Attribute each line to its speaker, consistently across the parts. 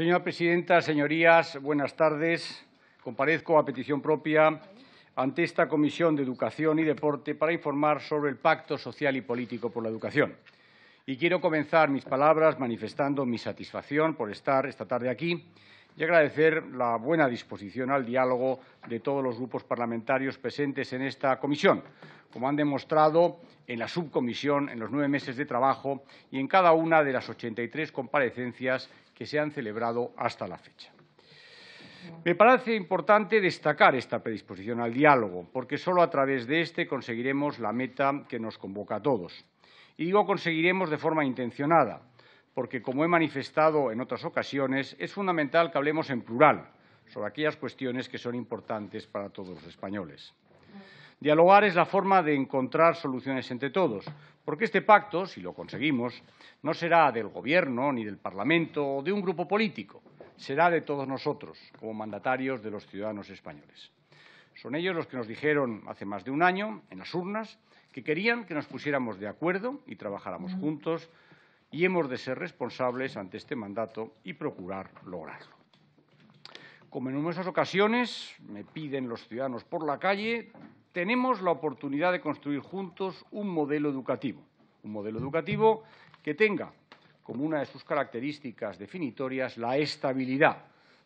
Speaker 1: Señora presidenta, señorías, buenas tardes. Comparezco a petición propia ante esta Comisión de Educación y Deporte para informar sobre el Pacto Social y Político por la Educación. Y quiero comenzar mis palabras manifestando mi satisfacción por estar esta tarde aquí y agradecer la buena disposición al diálogo de todos los grupos parlamentarios presentes en esta comisión, como han demostrado en la subcomisión en los nueve meses de trabajo y en cada una de las 83 comparecencias que se han celebrado hasta la fecha. Me parece importante destacar esta predisposición al diálogo, porque solo a través de este conseguiremos la meta que nos convoca a todos. Y digo conseguiremos de forma intencionada, porque, como he manifestado en otras ocasiones, es fundamental que hablemos en plural sobre aquellas cuestiones que son importantes para todos los españoles. Dialogar es la forma de encontrar soluciones entre todos, porque este pacto, si lo conseguimos, no será del Gobierno, ni del Parlamento o de un grupo político, será de todos nosotros, como mandatarios de los ciudadanos españoles. Son ellos los que nos dijeron hace más de un año, en las urnas, que querían que nos pusiéramos de acuerdo y trabajáramos juntos, y hemos de ser responsables ante este mandato y procurar lograrlo. Como en numerosas ocasiones me piden los ciudadanos por la calle, tenemos la oportunidad de construir juntos un modelo educativo, un modelo educativo que tenga como una de sus características definitorias la estabilidad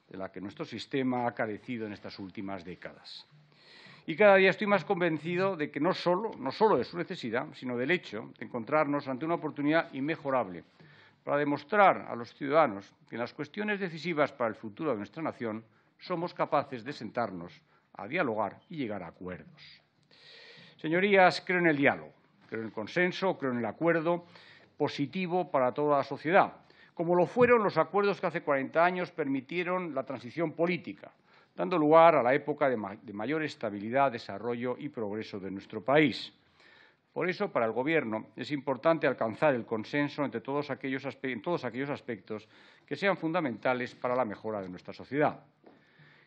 Speaker 1: de la que nuestro sistema ha carecido en estas últimas décadas. Y cada día estoy más convencido de que no solo, no solo de su necesidad, sino del hecho de encontrarnos ante una oportunidad inmejorable para demostrar a los ciudadanos que en las cuestiones decisivas para el futuro de nuestra nación somos capaces de sentarnos a dialogar y llegar a acuerdos. Señorías, creo en el diálogo, creo en el consenso, creo en el acuerdo positivo para toda la sociedad, como lo fueron los acuerdos que hace 40 años permitieron la transición política, dando lugar a la época de, mayor estabilidad, desarrollo y progreso de nuestro país. Por eso, para el Gobierno es importante alcanzar el consenso entre en todos aquellos aspectos que sean fundamentales para la mejora de nuestra sociedad.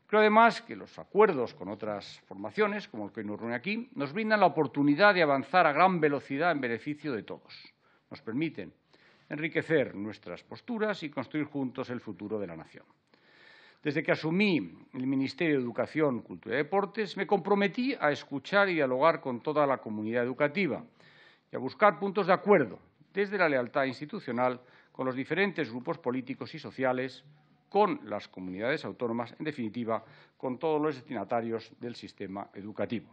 Speaker 1: Creo además que los acuerdos con otras formaciones, como el que nos reúne aquí, nos brindan la oportunidad de avanzar a gran velocidad en beneficio de todos. Nos permiten enriquecer nuestras posturas y construir juntos el futuro de la nación. Desde que asumí el Ministerio de Educación, Cultura y Deportes, me comprometí a escuchar y dialogar con toda la comunidad educativa y a buscar puntos de acuerdo desde la lealtad institucional con los diferentes grupos políticos y sociales, con las comunidades autónomas, en definitiva, con todos los destinatarios del sistema educativo.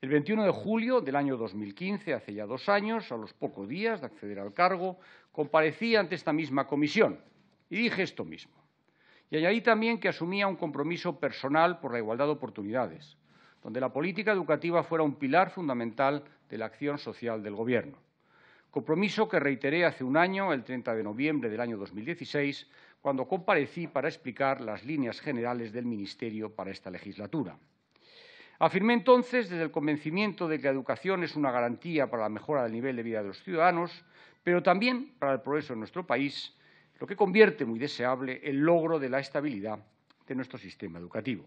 Speaker 1: El 21 de julio del año 2015, hace ya dos años, a los pocos días de acceder al cargo, comparecí ante esta misma comisión y dije esto mismo. Y añadí también que asumía un compromiso personal por la igualdad de oportunidades, donde la política educativa fuera un pilar fundamental de la acción social del Gobierno. Compromiso que reiteré hace un año, el 30 de noviembre del año 2016, cuando comparecí para explicar las líneas generales del Ministerio para esta legislatura. Afirmé entonces, desde el convencimiento de que la educación es una garantía para la mejora del nivel de vida de los ciudadanos, pero también para el progreso de nuestro país, lo que convierte muy deseable el logro de la estabilidad de nuestro sistema educativo.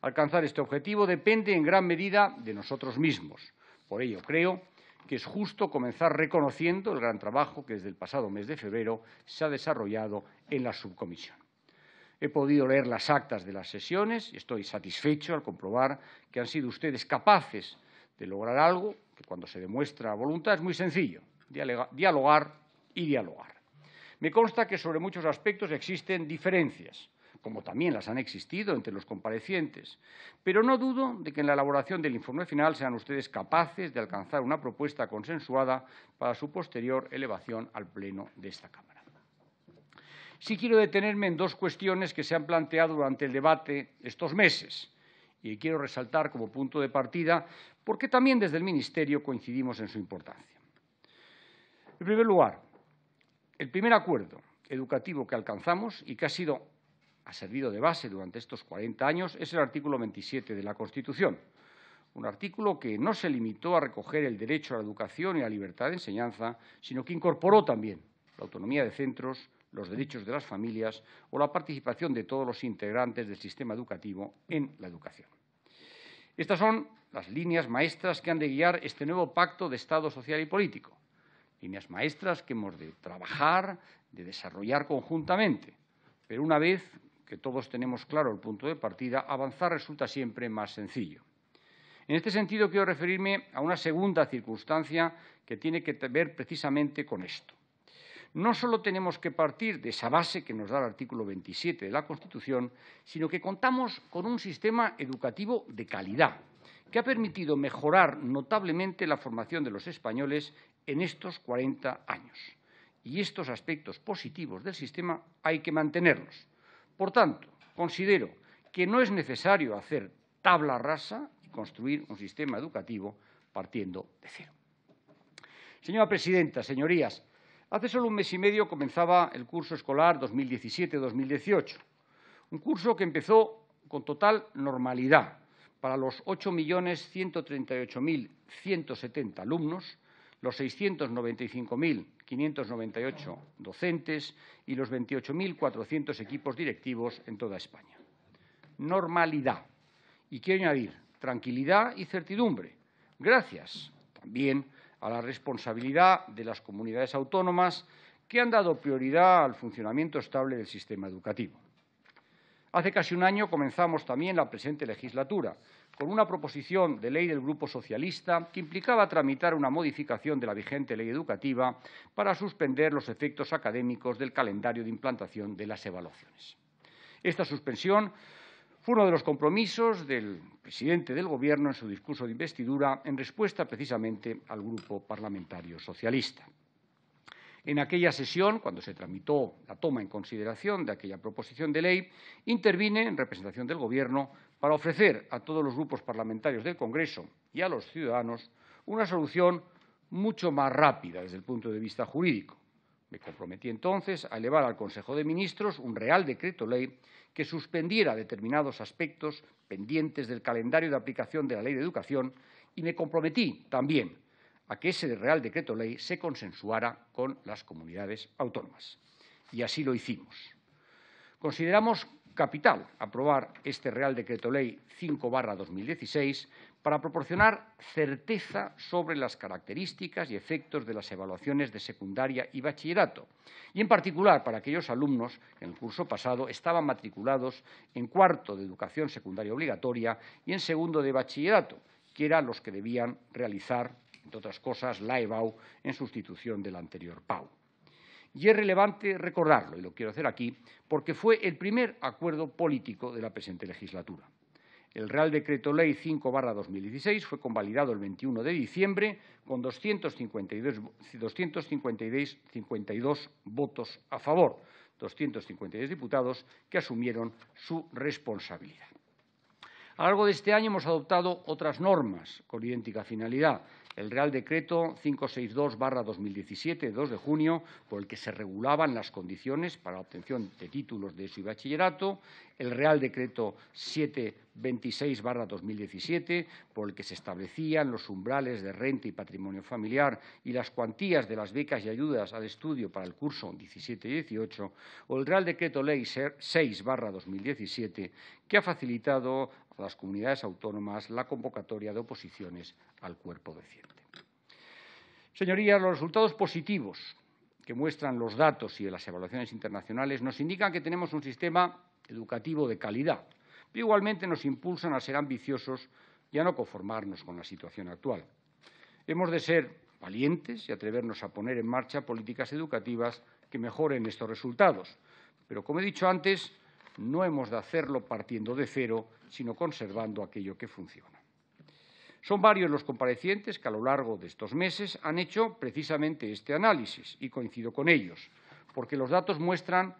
Speaker 1: Alcanzar este objetivo depende en gran medida de nosotros mismos. Por ello, creo que es justo comenzar reconociendo el gran trabajo que desde el pasado mes de febrero se ha desarrollado en la subcomisión. He podido leer las actas de las sesiones y estoy satisfecho al comprobar que han sido ustedes capaces de lograr algo que cuando se demuestra voluntad es muy sencillo, dialogar y dialogar. Me consta que sobre muchos aspectos existen diferencias, como también las han existido entre los comparecientes, pero no dudo de que en la elaboración del informe final sean ustedes capaces de alcanzar una propuesta consensuada para su posterior elevación al Pleno de esta Cámara. Sí quiero detenerme en dos cuestiones que se han planteado durante el debate estos meses y quiero resaltar como punto de partida porque también desde el Ministerio coincidimos en su importancia. En primer lugar, el primer acuerdo educativo que alcanzamos y que ha sido ha servido de base durante estos 40 años es el artículo 27 de la Constitución, un artículo que no se limitó a recoger el derecho a la educación y a la libertad de enseñanza, sino que incorporó también la autonomía de centros, los derechos de las familias o la participación de todos los integrantes del sistema educativo en la educación. Estas son las líneas maestras que han de guiar este nuevo pacto de Estado social y político, líneas maestras que hemos de trabajar, de desarrollar conjuntamente, pero una vez que todos tenemos claro el punto de partida, avanzar resulta siempre más sencillo. En este sentido, quiero referirme a una segunda circunstancia que tiene que ver precisamente con esto. No solo tenemos que partir de esa base que nos da el artículo 27 de la Constitución, sino que contamos con un sistema educativo de calidad, que ha permitido mejorar notablemente la formación de los españoles en estos 40 años. Y estos aspectos positivos del sistema hay que mantenerlos. Por tanto, considero que no es necesario hacer tabla rasa y construir un sistema educativo partiendo de cero. Señora presidenta, señorías, hace solo un mes y medio comenzaba el curso escolar 2017-2018, un curso que empezó con total normalidad para los 8.138.170 alumnos, los 695.000 598 docentes y los 28.400 equipos directivos en toda España. Normalidad. Y quiero añadir tranquilidad y certidumbre, gracias también a la responsabilidad de las comunidades autónomas que han dado prioridad al funcionamiento estable del sistema educativo. Hace casi un año comenzamos también la presente legislatura con una proposición de ley del Grupo Socialista que implicaba tramitar una modificación de la vigente ley educativa para suspender los efectos académicos del calendario de implantación de las evaluaciones. Esta suspensión fue uno de los compromisos del presidente del Gobierno en su discurso de investidura en respuesta precisamente al Grupo Parlamentario Socialista. En aquella sesión, cuando se tramitó la toma en consideración de aquella proposición de ley, intervine en representación del Gobierno para ofrecer a todos los grupos parlamentarios del Congreso y a los ciudadanos una solución mucho más rápida desde el punto de vista jurídico. Me comprometí entonces a elevar al Consejo de Ministros un Real Decreto Ley que suspendiera determinados aspectos pendientes del calendario de aplicación de la Ley de Educación y me comprometí también a que ese Real Decreto Ley se consensuara con las comunidades autónomas. Y así lo hicimos. Consideramos capital aprobar este Real Decreto Ley 5-2016 para proporcionar certeza sobre las características y efectos de las evaluaciones de secundaria y bachillerato, y en particular para aquellos alumnos que en el curso pasado estaban matriculados en cuarto de educación secundaria obligatoria y en segundo de bachillerato, que eran los que debían realizar, entre otras cosas, la EBAU en sustitución del anterior PAU. Y es relevante recordarlo, y lo quiero hacer aquí, porque fue el primer acuerdo político de la presente legislatura. El Real Decreto Ley 5-2016 fue convalidado el 21 de diciembre con 252, votos a favor, 252 diputados que asumieron su responsabilidad. A lo largo de este año hemos adoptado otras normas con idéntica finalidad, el Real Decreto 562-2017, 2 de junio, por el que se regulaban las condiciones para la obtención de títulos de eso y bachillerato, el Real Decreto 726-2017, por el que se establecían los umbrales de renta y patrimonio familiar y las cuantías de las becas y ayudas al estudio para el curso 17-18, o el Real Decreto Ley 6-2017, que ha facilitado a las comunidades autónomas la convocatoria de oposiciones al cuerpo docente. Señorías, los resultados positivos que muestran los datos y las evaluaciones internacionales nos indican que tenemos un sistema educativo de calidad, pero igualmente nos impulsan a ser ambiciosos y a no conformarnos con la situación actual. Hemos de ser valientes y atrevernos a poner en marcha políticas educativas que mejoren estos resultados. Pero, como he dicho antes, no hemos de hacerlo partiendo de cero, sino conservando aquello que funciona. Son varios los comparecientes que a lo largo de estos meses han hecho precisamente este análisis y coincido con ellos, porque los datos muestran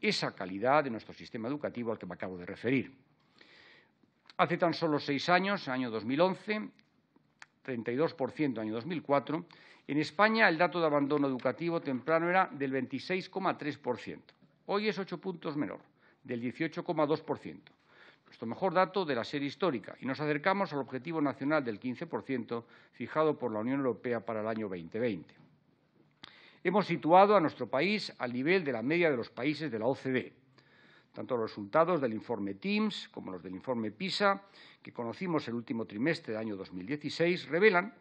Speaker 1: esa calidad de nuestro sistema educativo al que me acabo de referir. Hace tan solo seis años, año 2011, 32% año 2004, en España el dato de abandono educativo temprano era del 26,3%. Hoy es ocho puntos menor del 18,2%, nuestro mejor dato de la serie histórica, y nos acercamos al objetivo nacional del 15% fijado por la Unión Europea para el año 2020. Hemos situado a nuestro país al nivel de la media de los países de la OCDE. Tanto los resultados del informe TIMS como los del informe PISA, que conocimos el último trimestre del año 2016, revelan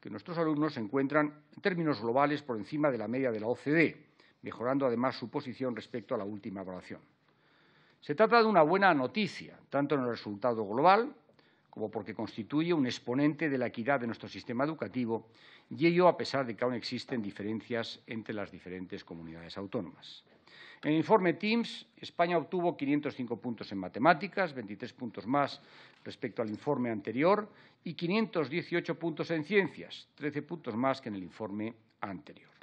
Speaker 1: que nuestros alumnos se encuentran en términos globales por encima de la media de la OCDE, mejorando además su posición respecto a la última evaluación. Se trata de una buena noticia, tanto en el resultado global como porque constituye un exponente de la equidad de nuestro sistema educativo, y ello a pesar de que aún existen diferencias entre las diferentes comunidades autónomas. En el informe TIMSS, España obtuvo 505 puntos en matemáticas, 23 puntos más respecto al informe anterior, y 518 puntos en ciencias, 13 puntos más que en el informe anterior.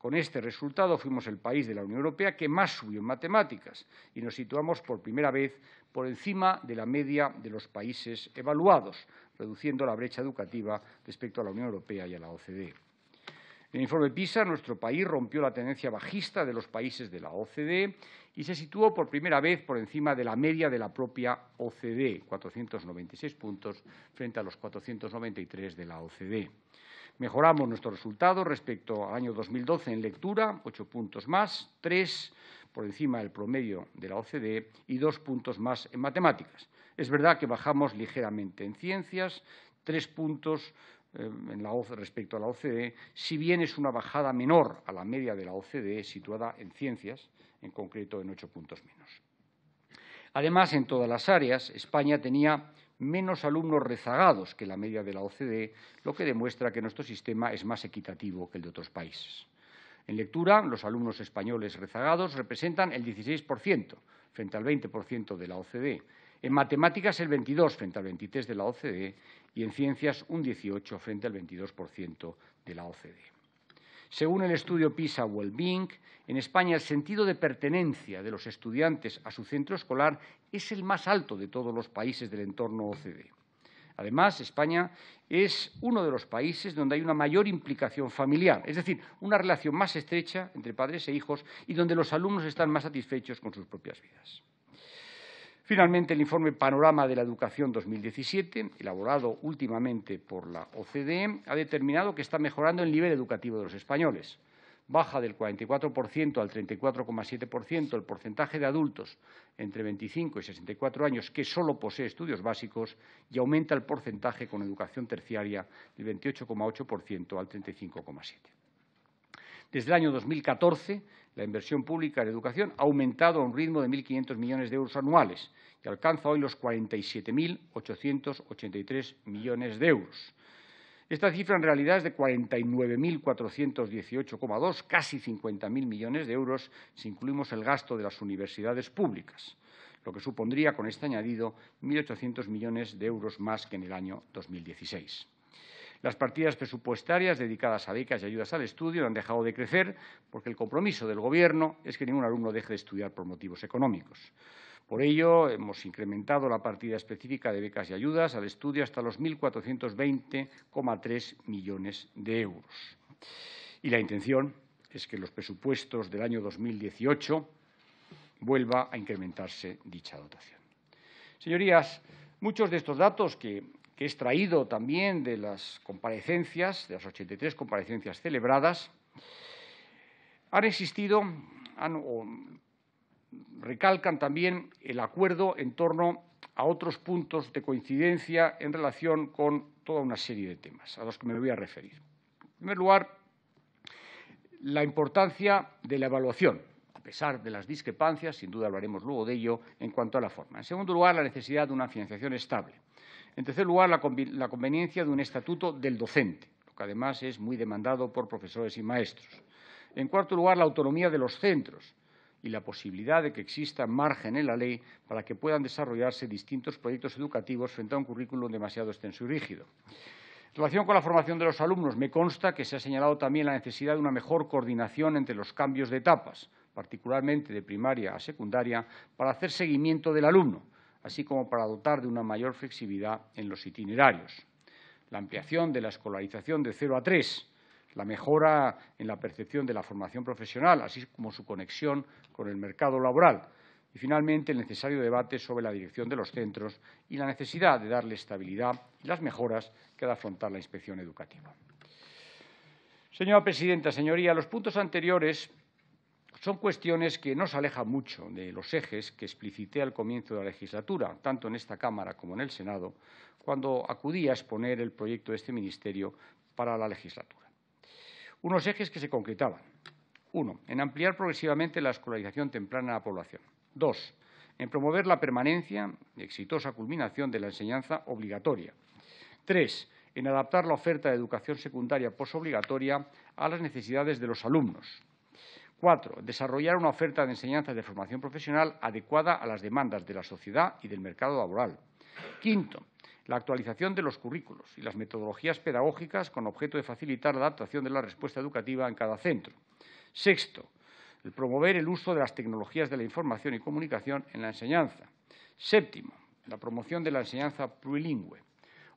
Speaker 1: Con este resultado fuimos el país de la Unión Europea que más subió en matemáticas y nos situamos por primera vez por encima de la media de los países evaluados, reduciendo la brecha educativa respecto a la Unión Europea y a la OCDE. En el informe PISA, nuestro país rompió la tendencia bajista de los países de la OCDE y se situó por primera vez por encima de la media de la propia OCDE, 496 puntos frente a los 493 de la OCDE. Mejoramos nuestro resultado respecto al año 2012 en lectura, ocho puntos más, tres por encima del promedio de la OCDE y dos puntos más en matemáticas. Es verdad que bajamos ligeramente en ciencias, tres puntos eh, en la respecto a la OCDE, si bien es una bajada menor a la media de la OCDE situada en ciencias, en concreto en ocho puntos menos. Además, en todas las áreas, España tenía menos alumnos rezagados que la media de la OCDE, lo que demuestra que nuestro sistema es más equitativo que el de otros países. En lectura, los alumnos españoles rezagados representan el 16% frente al 20% de la OCDE, en matemáticas el 22 frente al 23 de la OCDE y en ciencias un 18 frente al 22% de la OCDE. Según el estudio PISA Wellbeing, en España el sentido de pertenencia de los estudiantes a su centro escolar es el más alto de todos los países del entorno OCDE. Además, España es uno de los países donde hay una mayor implicación familiar, es decir, una relación más estrecha entre padres e hijos y donde los alumnos están más satisfechos con sus propias vidas. Finalmente, el informe Panorama de la Educación 2017, elaborado últimamente por la OCDE, ha determinado que está mejorando el nivel educativo de los españoles. Baja del 44% al 34,7% el porcentaje de adultos entre 25 y 64 años que solo posee estudios básicos y aumenta el porcentaje con educación terciaria del 28,8% al 35,7%. Desde el año 2014, la inversión pública en educación ha aumentado a un ritmo de 1.500 millones de euros anuales y alcanza hoy los 47.883 millones de euros. Esta cifra en realidad es de 49.418,2, casi 50.000 millones de euros si incluimos el gasto de las universidades públicas, lo que supondría con este añadido 1.800 millones de euros más que en el año 2016. Las partidas presupuestarias dedicadas a becas y ayudas al estudio han dejado de crecer porque el compromiso del Gobierno es que ningún alumno deje de estudiar por motivos económicos. Por ello, hemos incrementado la partida específica de becas y ayudas al estudio hasta los 1.420,3 millones de euros. Y la intención es que en los presupuestos del año 2018 vuelva a incrementarse dicha dotación. Señorías, muchos de estos datos que que he extraído también de las comparecencias, de las 83 comparecencias celebradas, han existido recalcan también el acuerdo en torno a otros puntos de coincidencia en relación con toda una serie de temas a los que me voy a referir. En primer lugar, la importancia de la evaluación, a pesar de las discrepancias, sin duda hablaremos luego de ello, en cuanto a la forma. En segundo lugar, la necesidad de una financiación estable. En tercer lugar, la, conveniencia de un estatuto del docente, lo que además es muy demandado por profesores y maestros. En cuarto lugar, la autonomía de los centros y la posibilidad de que exista margen en la ley para que puedan desarrollarse distintos proyectos educativos frente a un currículum demasiado extenso y rígido. En relación con la formación de los alumnos, me consta que se ha señalado también la necesidad de una mejor coordinación entre los cambios de etapas, particularmente de primaria a secundaria, para hacer seguimiento del alumno, así como para dotar de una mayor flexibilidad en los itinerarios. La ampliación de la escolarización de 0 a 3, la mejora en la percepción de la formación profesional, así como su conexión con el mercado laboral. Y, finalmente, el necesario debate sobre la dirección de los centros y la necesidad de darle estabilidad y las mejoras que ha de afrontar la inspección educativa. Señora presidenta, señoría, los puntos anteriores son cuestiones que no se alejan mucho de los ejes que explicité al comienzo de la legislatura, tanto en esta Cámara como en el Senado, cuando acudí a exponer el proyecto de este Ministerio para la legislatura. Unos ejes que se concretaban. Uno, en ampliar progresivamente la escolarización temprana a la población. Dos, en promover la permanencia y exitosa culminación de la enseñanza obligatoria. Tres, en adaptar la oferta de educación secundaria posobligatoria a las necesidades de los alumnos. Cuatro, desarrollar una oferta de enseñanza de formación profesional adecuada a las demandas de la sociedad y del mercado laboral. Quinto, la actualización de los currículos y las metodologías pedagógicas con objeto de facilitar la adaptación de la respuesta educativa en cada centro. Sexto, el promover el uso de las tecnologías de la información y comunicación en la enseñanza. Séptimo, la promoción de la enseñanza plurilingüe.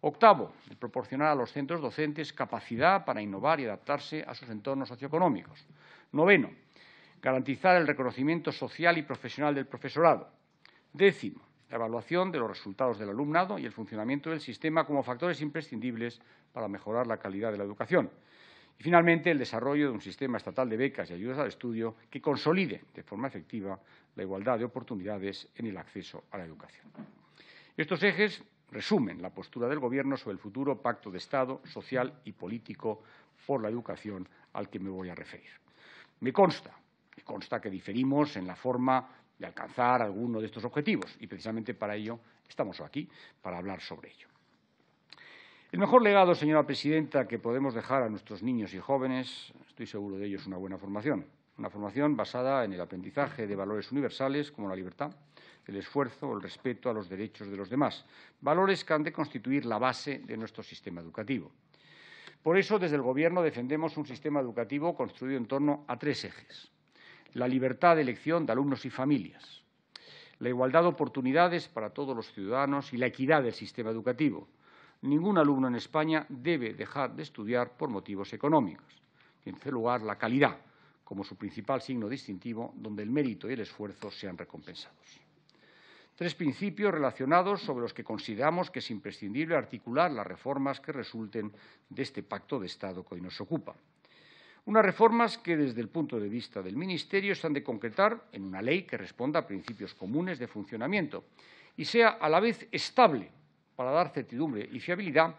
Speaker 1: Octavo, el proporcionar a los centros docentes capacidad para innovar y adaptarse a sus entornos socioeconómicos. Noveno, garantizar el reconocimiento social y profesional del profesorado. Décimo, la evaluación de los resultados del alumnado y el funcionamiento del sistema como factores imprescindibles para mejorar la calidad de la educación. Y, finalmente, el desarrollo de un sistema estatal de becas y ayudas al estudio que consolide de forma efectiva la igualdad de oportunidades en el acceso a la educación. Estos ejes resumen la postura del Gobierno sobre el futuro pacto de Estado social y político por la educación al que me voy a referir. Me consta consta que diferimos en la forma de alcanzar alguno de estos objetivos y precisamente para ello estamos aquí, para hablar sobre ello. El mejor legado, señora presidenta, que podemos dejar a nuestros niños y jóvenes, estoy seguro de ello, es una buena formación. Una formación basada en el aprendizaje de valores universales como la libertad, el esfuerzo el respeto a los derechos de los demás, valores que han de constituir la base de nuestro sistema educativo. Por eso, desde el Gobierno defendemos un sistema educativo construido en torno a tres ejes la libertad de elección de alumnos y familias, la igualdad de oportunidades para todos los ciudadanos y la equidad del sistema educativo. Ningún alumno en España debe dejar de estudiar por motivos económicos. Y, en tercer lugar, la calidad, como su principal signo distintivo, donde el mérito y el esfuerzo sean recompensados. Tres principios relacionados sobre los que consideramos que es imprescindible articular las reformas que resulten de este pacto de Estado que hoy nos ocupa. Unas reformas que, desde el punto de vista del Ministerio, se han de concretar en una ley que responda a principios comunes de funcionamiento y sea a la vez estable para dar certidumbre y fiabilidad,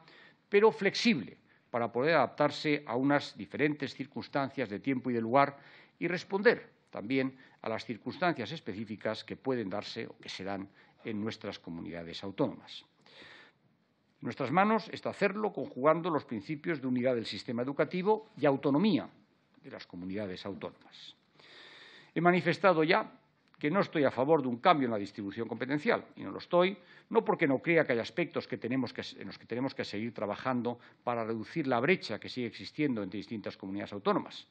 Speaker 1: pero flexible para poder adaptarse a unas diferentes circunstancias de tiempo y de lugar y responder también a las circunstancias específicas que pueden darse o que se dan en nuestras comunidades autónomas nuestras manos está hacerlo conjugando los principios de unidad del sistema educativo y autonomía de las comunidades autónomas. He manifestado ya que no estoy a favor de un cambio en la distribución competencial, y no lo estoy, no porque no crea que hay aspectos en los que tenemos que seguir trabajando para reducir la brecha que sigue existiendo entre distintas comunidades autónomas.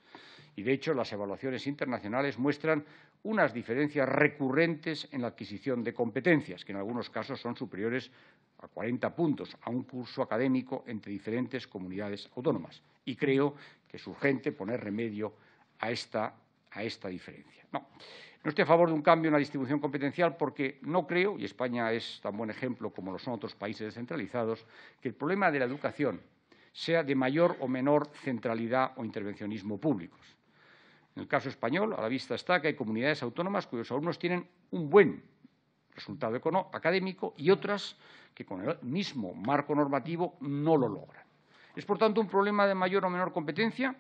Speaker 1: Y, de hecho, las evaluaciones internacionales muestran unas diferencias recurrentes en la adquisición de competencias, que en algunos casos son superiores a 40 puntos a un curso académico entre diferentes comunidades autónomas. Y creo que es urgente poner remedio a esta, diferencia. No estoy a favor de un cambio en la distribución competencial porque no creo, y España es tan buen ejemplo como lo son otros países descentralizados, que el problema de la educación sea de mayor o menor centralidad o intervencionismo públicos. En el caso español, a la vista está que hay comunidades autónomas cuyos alumnos tienen un buen resultado académico y otras que con el mismo marco normativo no lo logran. Es, por tanto, un problema de mayor o menor competencia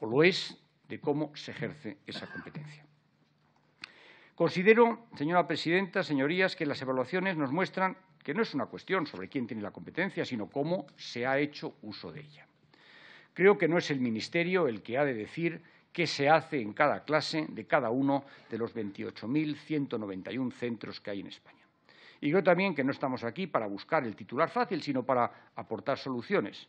Speaker 1: o lo es de cómo se ejerce esa competencia. Considero, señora presidenta, señorías, que las evaluaciones nos muestran que no es una cuestión sobre quién tiene la competencia, sino cómo se ha hecho uso de ella. Creo que no es el Ministerio el que ha de decir qué se hace en cada clase de cada uno de los 28.191 centros que hay en España. Y creo también que no estamos aquí para buscar el titular fácil, sino para aportar soluciones.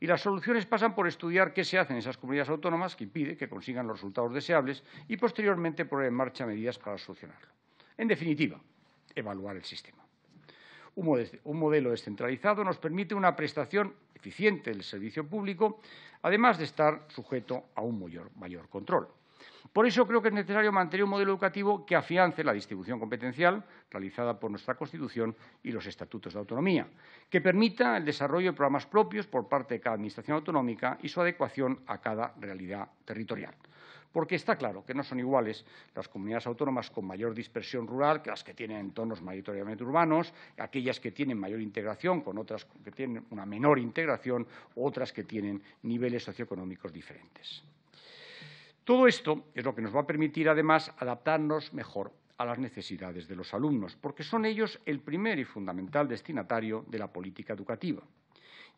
Speaker 1: Y las soluciones pasan por estudiar qué se hace en esas comunidades autónomas que impide que consigan los resultados deseables y, posteriormente, poner en marcha medidas para solucionarlo. En definitiva, evaluar el sistema. Un modelo descentralizado nos permite una prestación eficiente del servicio público, además de estar sujeto a un mayor control. Por eso creo que es necesario mantener un modelo educativo que afiance la distribución competencial realizada por nuestra Constitución y los estatutos de autonomía, que permita el desarrollo de programas propios por parte de cada administración autonómica y su adecuación a cada realidad territorial. Porque está claro que no son iguales las comunidades autónomas con mayor dispersión rural que las que tienen entornos mayoritariamente urbanos, aquellas que tienen mayor integración con otras que tienen una menor integración, otras que tienen niveles socioeconómicos diferentes. Todo esto es lo que nos va a permitir, además, adaptarnos mejor a las necesidades de los alumnos, porque son ellos el primer y fundamental destinatario de la política educativa.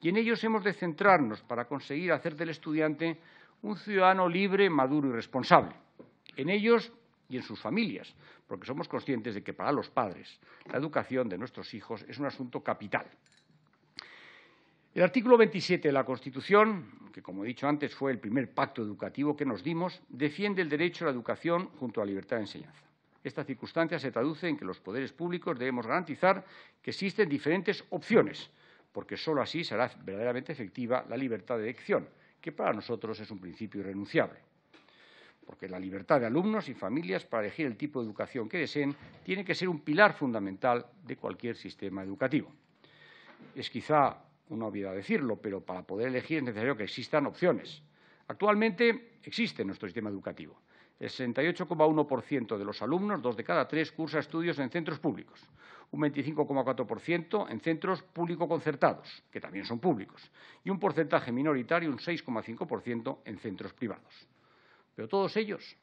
Speaker 1: Y en ellos hemos de centrarnos para conseguir hacer del estudiante un ciudadano libre, maduro y responsable. En ellos y en sus familias, porque somos conscientes de que para los padres la educación de nuestros hijos es un asunto capital. El artículo 27 de la Constitución, que como he dicho antes fue el primer pacto educativo que nos dimos, defiende el derecho a la educación junto a la libertad de enseñanza. Esta circunstancia se traduce en que los poderes públicos debemos garantizar que existen diferentes opciones, porque sólo así será verdaderamente efectiva la libertad de elección, que para nosotros es un principio irrenunciable. Porque la libertad de alumnos y familias para elegir el tipo de educación que deseen tiene que ser un pilar fundamental de cualquier sistema educativo. Es quizá una olvida decirlo, pero para poder elegir es necesario que existan opciones. Actualmente existe nuestro sistema educativo. El 68,1% de los alumnos, dos de cada tres, cursa estudios en centros públicos, un 25,4% en centros público-concertados, que también son públicos, y un porcentaje minoritario, un 6,5%, en centros privados. Pero todos ellos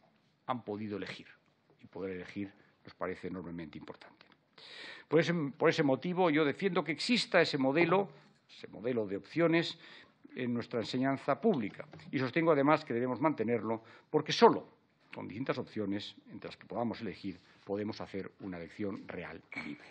Speaker 1: han podido elegir, y poder elegir nos parece enormemente importante. por ese motivo, yo defiendo que exista ese modelo ese modelo de opciones en nuestra enseñanza pública. Y sostengo además que debemos mantenerlo porque solo con distintas opciones entre las que podamos elegir podemos hacer una elección real y libre.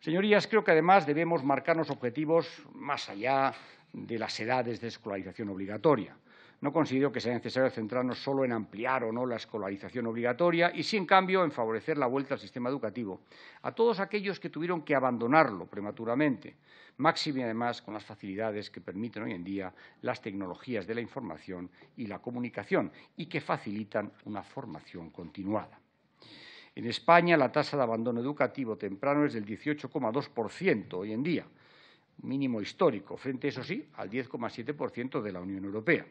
Speaker 1: Señorías, creo que además debemos marcarnos objetivos más allá de las edades de escolarización obligatoria. No considero que sea necesario centrarnos solo en ampliar o no la escolarización obligatoria y sin en cambio, en favorecer la vuelta al sistema educativo a todos aquellos que tuvieron que abandonarlo prematuramente, y además con las facilidades que permiten hoy en día las tecnologías de la información y la comunicación y que facilitan una formación continuada. En España la tasa de abandono educativo temprano es del 18,2% hoy en día, mínimo histórico, frente, eso sí, al 10,7% de la Unión Europea.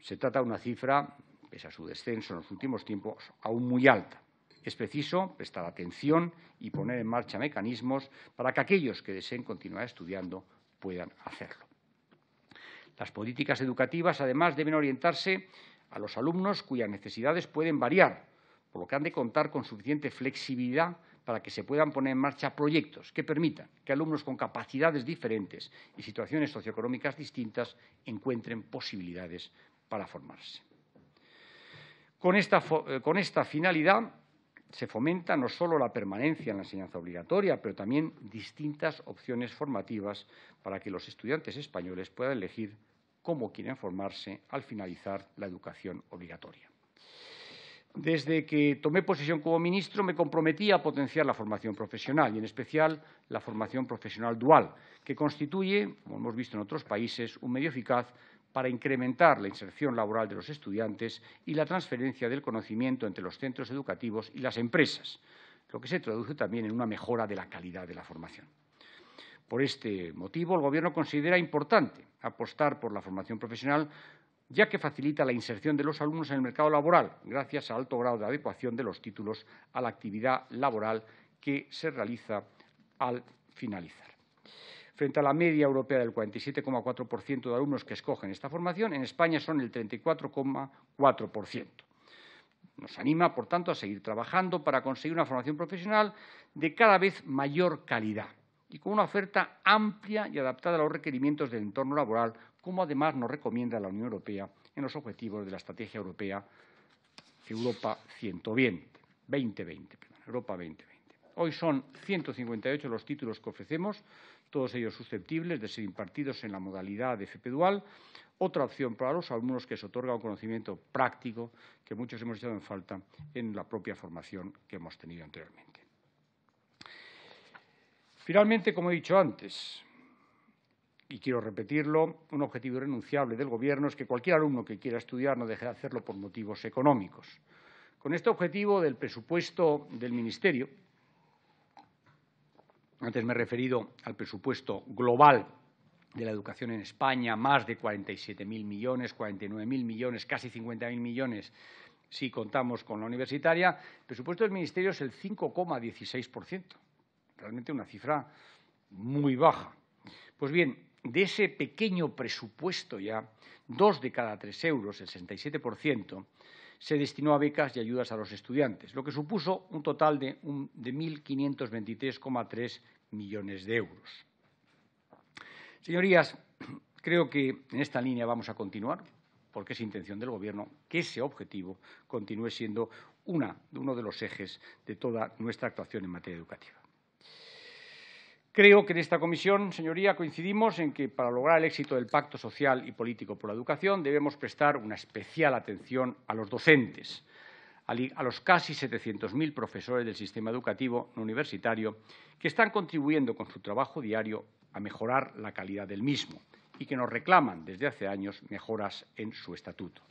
Speaker 1: Se trata de una cifra, pese a su descenso en los últimos tiempos, aún muy alta. Es preciso prestar atención y poner en marcha mecanismos para que aquellos que deseen continuar estudiando puedan hacerlo. Las políticas educativas, además, deben orientarse a los alumnos cuyas necesidades pueden variar, por lo que han de contar con suficiente flexibilidad para que se puedan poner en marcha proyectos que permitan que alumnos con capacidades diferentes y situaciones socioeconómicas distintas encuentren posibilidades para formarse. Eh, con esta, finalidad se fomenta no solo la permanencia en la enseñanza obligatoria, pero también distintas opciones formativas para que los estudiantes españoles puedan elegir cómo quieren formarse al finalizar la educación obligatoria. Desde que tomé posesión como ministro, me comprometí a potenciar la formación profesional y, en especial, la formación profesional dual, que constituye, como hemos visto en otros países, un medio eficaz para incrementar la inserción laboral de los estudiantes y la transferencia del conocimiento entre los centros educativos y las empresas, lo que se traduce también en una mejora de la calidad de la formación. Por este motivo, el Gobierno considera importante apostar por la formación profesional ya que facilita la inserción de los alumnos en el mercado laboral, gracias al alto grado de adecuación de los títulos a la actividad laboral que se realiza al finalizar. Frente a la media europea del 47,4% de alumnos que escogen esta formación, en España son el 34,4%. Nos anima, por tanto, a seguir trabajando para conseguir una formación profesional de cada vez mayor calidad y con una oferta amplia y adaptada a los requerimientos del entorno laboral como además nos recomienda la Unión Europea en los objetivos de la Estrategia Europea Europa 2020, Europa 2020. Hoy son 158 los títulos que ofrecemos, todos ellos susceptibles de ser impartidos en la modalidad de FP dual, otra opción para los alumnos que se otorga un conocimiento práctico que muchos hemos echado en falta en la propia formación que hemos tenido anteriormente. Finalmente, como he dicho antes, y quiero repetirlo, un objetivo irrenunciable del Gobierno es que cualquier alumno que quiera estudiar no deje de hacerlo por motivos económicos. Con este objetivo del presupuesto del Ministerio, antes me he referido al presupuesto global de la educación en España, más de 47.000 millones, 49.000 millones, casi 50.000 millones si contamos con la universitaria. El presupuesto del Ministerio es el 5,16%, realmente una cifra muy baja. Pues bien, de ese pequeño presupuesto ya, dos de cada tres euros, el 67%, se destinó a becas y ayudas a los estudiantes, lo que supuso un total de, 1.523,3 millones de euros. Señorías, creo que en esta línea vamos a continuar, porque es intención del Gobierno que ese objetivo continúe siendo uno de los ejes de toda nuestra actuación en materia educativa. Creo que en esta comisión, señoría, coincidimos en que para lograr el éxito del pacto social y político por la educación debemos prestar una especial atención a los docentes, a los casi 700.000 profesores del sistema educativo universitario que están contribuyendo con su trabajo diario a mejorar la calidad del mismo y que nos reclaman desde hace años mejoras en su estatuto.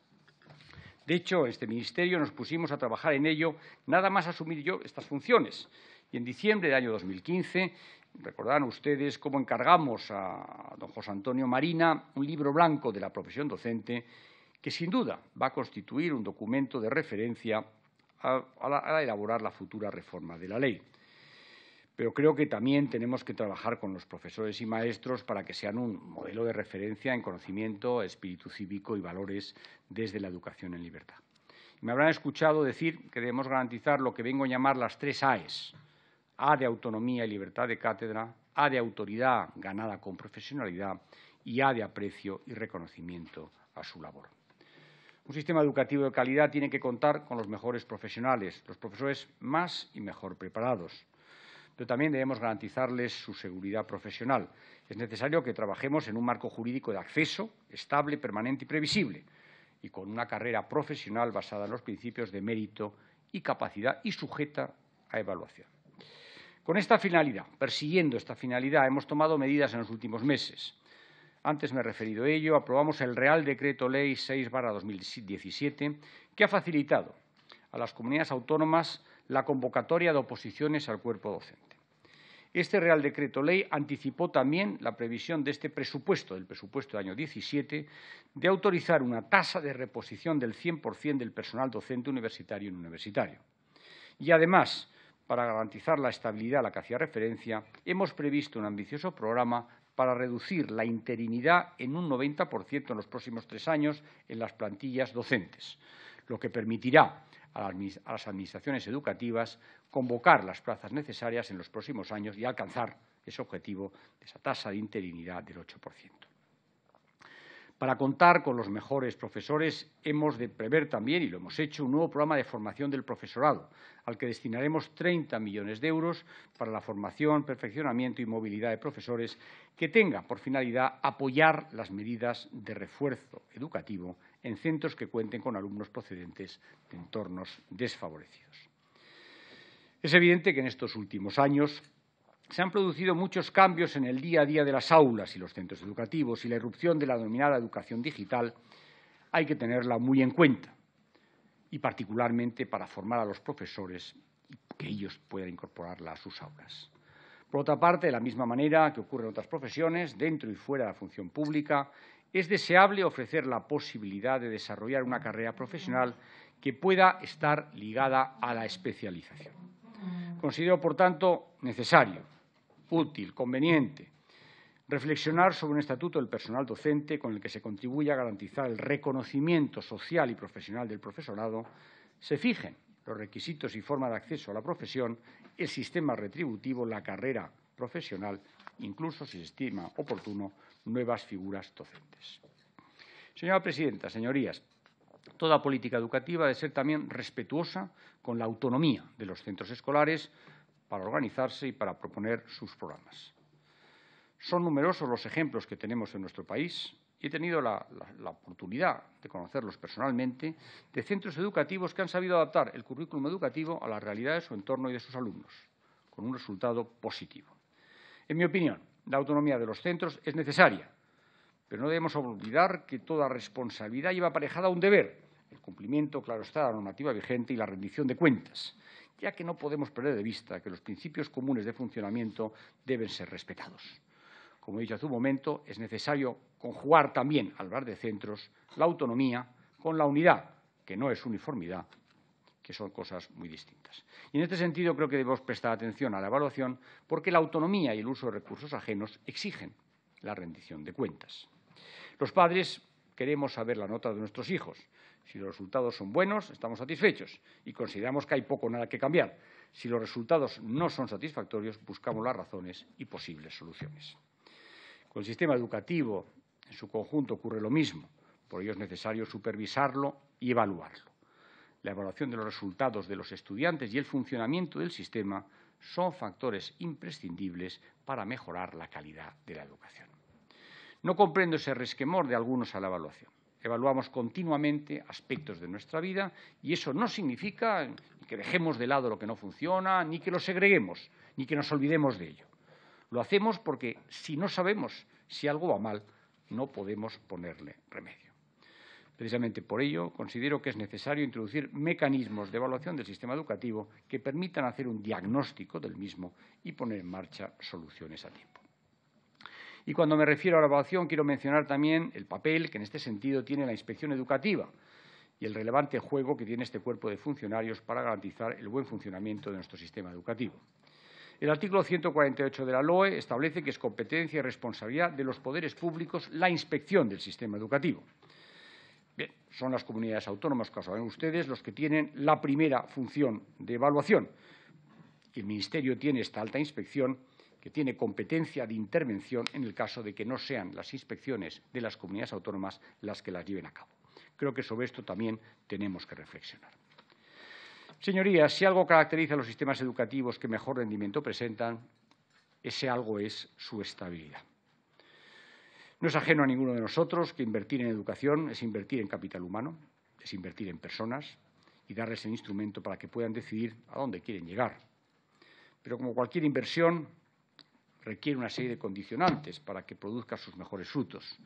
Speaker 1: De hecho, en este ministerio nos pusimos a trabajar en ello nada más asumir yo estas funciones y en diciembre del año 2015 recordarán ustedes cómo encargamos a don José Antonio Marina un libro blanco de la profesión docente que sin duda va a constituir un documento de referencia para elaborar la futura reforma de la ley. Pero creo que también tenemos que trabajar con los profesores y maestros para que sean un modelo de referencia en conocimiento, espíritu cívico y valores desde la educación en libertad. Me habrán escuchado decir que debemos garantizar lo que vengo a llamar las tres AES, a de autonomía y libertad de cátedra, A de autoridad ganada con profesionalidad y A de aprecio y reconocimiento a su labor. Un sistema educativo de calidad tiene que contar con los mejores profesionales, los profesores más y mejor preparados. Pero también debemos garantizarles su seguridad profesional. Es necesario que trabajemos en un marco jurídico de acceso estable, permanente y previsible, y con una carrera profesional basada en los principios de mérito y capacidad y sujeta a evaluación. Con esta finalidad, persiguiendo esta finalidad, hemos tomado medidas en los últimos meses. Antes me he referido a ello, aprobamos el Real Decreto Ley 6-2017, que ha facilitado a las comunidades autónomas la convocatoria de oposiciones al cuerpo docente. Este Real Decreto Ley anticipó también la previsión de este presupuesto, del presupuesto del año 17, de autorizar una tasa de reposición del 100% del personal docente universitario en universitario. Y además, para garantizar la estabilidad a la que hacía referencia, hemos previsto un ambicioso programa para reducir la interinidad en un 90% en los próximos tres años en las plantillas docentes, lo que permitirá a las administraciones educativas convocar las plazas necesarias en los próximos años y alcanzar ese objetivo de esa tasa de interinidad del 8%. Para contar con los mejores profesores, hemos de prever también, y lo hemos hecho, un nuevo programa de formación del profesorado, al que destinaremos 30 millones de euros para la formación, perfeccionamiento y movilidad de profesores, que tenga por finalidad apoyar las medidas de refuerzo educativo en centros que cuenten con alumnos procedentes de entornos desfavorecidos. Es evidente que en estos últimos años se han producido muchos cambios en el día a día de las aulas y los centros educativos y la irrupción de la denominada educación digital hay que tenerla muy en cuenta y particularmente para formar a los profesores que ellos puedan incorporarla a sus aulas. Por otra parte, de la misma manera que ocurre en otras profesiones, dentro y fuera de la función pública, es deseable ofrecer la posibilidad de desarrollar una carrera profesional que pueda estar ligada a la especialización. Considero, por tanto, necesario útil, conveniente. Reflexionar sobre un estatuto del personal docente con el que se contribuya a garantizar el reconocimiento social y profesional del profesorado. Se fijen los requisitos y forma de acceso a la profesión, el sistema retributivo, la carrera profesional, incluso si se estima oportuno, nuevas figuras docentes. Señora Presidenta, señorías, toda política educativa debe ser también respetuosa con la autonomía de los centros escolares, para organizarse y para proponer sus programas. Son numerosos los ejemplos que tenemos en nuestro país y he tenido la, oportunidad de conocerlos personalmente, de centros educativos que han sabido adaptar el currículum educativo a la realidad de su entorno y de sus alumnos, con un resultado positivo. En mi opinión, la autonomía de los centros es necesaria, pero no debemos olvidar que toda responsabilidad lleva aparejada un deber, el cumplimiento, claro está, de la normativa vigente y la rendición de cuentas ya que no podemos perder de vista que los principios comunes de funcionamiento deben ser respetados. Como he dicho hace un momento, es necesario conjugar también, al hablar de centros, la autonomía con la unidad, que no es uniformidad, que son cosas muy distintas. Y en este sentido creo que debemos prestar atención a la evaluación porque la autonomía y el uso de recursos ajenos exigen la rendición de cuentas. Los padres queremos saber la nota de nuestros hijos si los resultados son buenos, estamos satisfechos y consideramos que hay poco o nada que cambiar. Si los resultados no son satisfactorios, buscamos las razones y posibles soluciones. Con el sistema educativo en su conjunto ocurre lo mismo. Por ello es necesario supervisarlo y evaluarlo. La evaluación de los resultados de los estudiantes y el funcionamiento del sistema son factores imprescindibles para mejorar la calidad de la educación. No comprendo ese resquemor de algunos a la evaluación evaluamos continuamente aspectos de nuestra vida y eso no significa que dejemos de lado lo que no funciona, ni que lo segreguemos, ni que nos olvidemos de ello. Lo hacemos porque si no sabemos si algo va mal, no podemos ponerle remedio. Precisamente por ello, considero que es necesario introducir mecanismos de evaluación del sistema educativo que permitan hacer un diagnóstico del mismo y poner en marcha soluciones a tiempo. Y cuando me refiero a la evaluación, quiero mencionar también el papel que en este sentido tiene la inspección educativa y el relevante juego que tiene este cuerpo de funcionarios para garantizar el buen funcionamiento de nuestro sistema educativo. El artículo 148 de la LOE establece que es competencia y responsabilidad de los poderes públicos la inspección del sistema educativo. Bien, son las comunidades autónomas, como saben ustedes, los que tienen la primera función de evaluación. El Ministerio tiene esta alta inspección tiene competencia de intervención en el caso de que no sean las inspecciones de las comunidades autónomas las que las lleven a cabo. Creo que sobre esto también tenemos que reflexionar. Señorías, si algo caracteriza a los sistemas educativos que mejor rendimiento presentan, ese algo es su estabilidad. No es ajeno a ninguno de nosotros que invertir en educación es invertir en capital humano, es invertir en personas y darles el instrumento para que puedan decidir a dónde quieren llegar. Pero como cualquier inversión, requiere una serie de condicionantes para que produzca sus mejores frutos.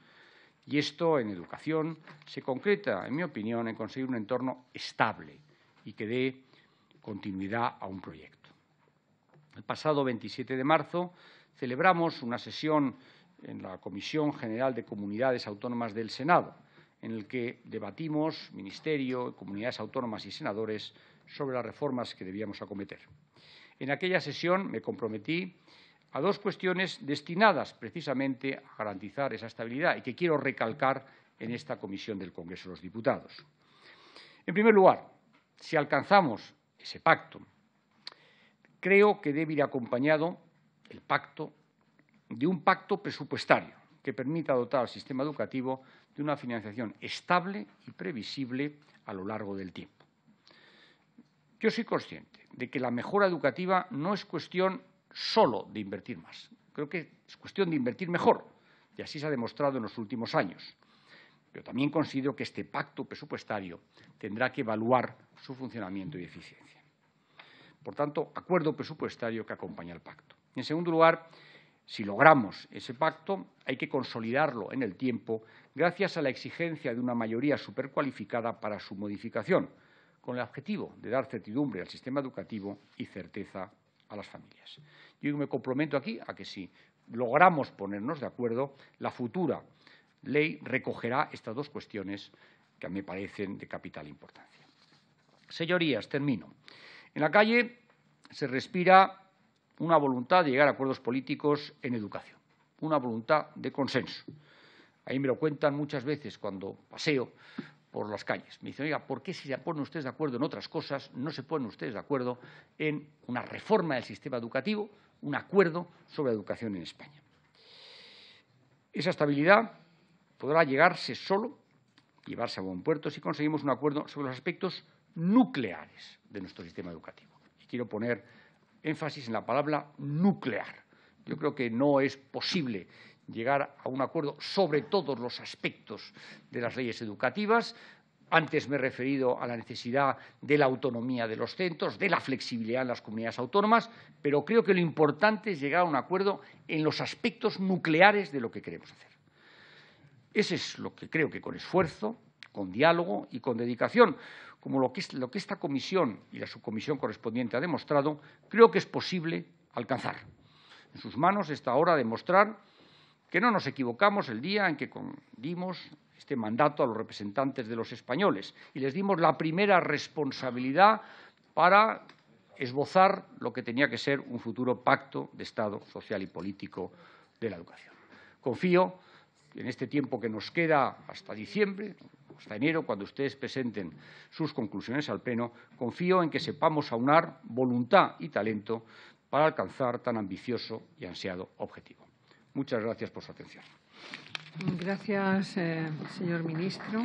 Speaker 1: Y esto en educación se concreta, en mi opinión, en conseguir un entorno estable y que dé continuidad a un proyecto. El pasado 27 de marzo celebramos una sesión en la Comisión General de Comunidades Autónomas del Senado, en la que debatimos Ministerio, comunidades autónomas y senadores sobre las reformas que debíamos acometer. En aquella sesión me comprometí a dos cuestiones destinadas precisamente a garantizar esa estabilidad y que quiero recalcar en esta comisión del Congreso de los Diputados. En primer lugar, si alcanzamos ese pacto, creo que debe ir acompañado el pacto de un pacto presupuestario que permita dotar al sistema educativo de una financiación estable y previsible a lo largo del tiempo. Yo soy consciente de que la mejora educativa no es cuestión solo de invertir más. Creo que es cuestión de invertir mejor, y así se ha demostrado en los últimos años. Pero también considero que este pacto presupuestario tendrá que evaluar su funcionamiento y eficiencia. Por tanto, acuerdo presupuestario que acompaña al pacto. en segundo lugar, si logramos ese pacto, hay que consolidarlo en el tiempo gracias a la exigencia de una mayoría supercualificada para su modificación, con el objetivo de dar certidumbre al sistema educativo y certeza a las familias. Yo me comprometo aquí a que si logramos ponernos de acuerdo, la futura ley recogerá estas dos cuestiones que a mí me parecen de capital importancia. Señorías, termino. En la calle se respira una voluntad de llegar a acuerdos políticos en educación, una voluntad de consenso. Ahí me lo cuentan muchas veces cuando paseo por las calles. Me dicen, oiga, ¿por qué si se ponen ustedes de acuerdo en otras cosas, no se ponen ustedes de acuerdo en una reforma del sistema educativo, un acuerdo sobre educación en España? Esa estabilidad podrá llegarse solo, llevarse a buen puerto, si conseguimos un acuerdo sobre los aspectos nucleares de nuestro sistema educativo. Y quiero poner énfasis en la palabra nuclear. Yo creo que no es posible llegar a un acuerdo sobre todos los aspectos de las leyes educativas. Antes me he referido a la necesidad de la autonomía de los centros, de la flexibilidad en las comunidades autónomas, pero creo que lo importante es llegar a un acuerdo en los aspectos nucleares de lo que queremos hacer. Ese es lo que creo que con esfuerzo, con diálogo y con dedicación, como lo que, lo que esta comisión y la subcomisión correspondiente ha demostrado, creo que es posible alcanzar. En sus manos está ahora demostrar que no nos equivocamos el día en que dimos este mandato a los representantes de los españoles y les dimos la primera responsabilidad para esbozar lo que tenía que ser un futuro pacto de Estado social y político de la educación. Confío en este tiempo que nos queda hasta diciembre, hasta enero, cuando ustedes presenten sus conclusiones al Pleno, confío en que sepamos aunar voluntad y talento para alcanzar tan ambicioso y ansiado objetivo. Muchas gracias por su atención. Gracias, eh, señor ministro.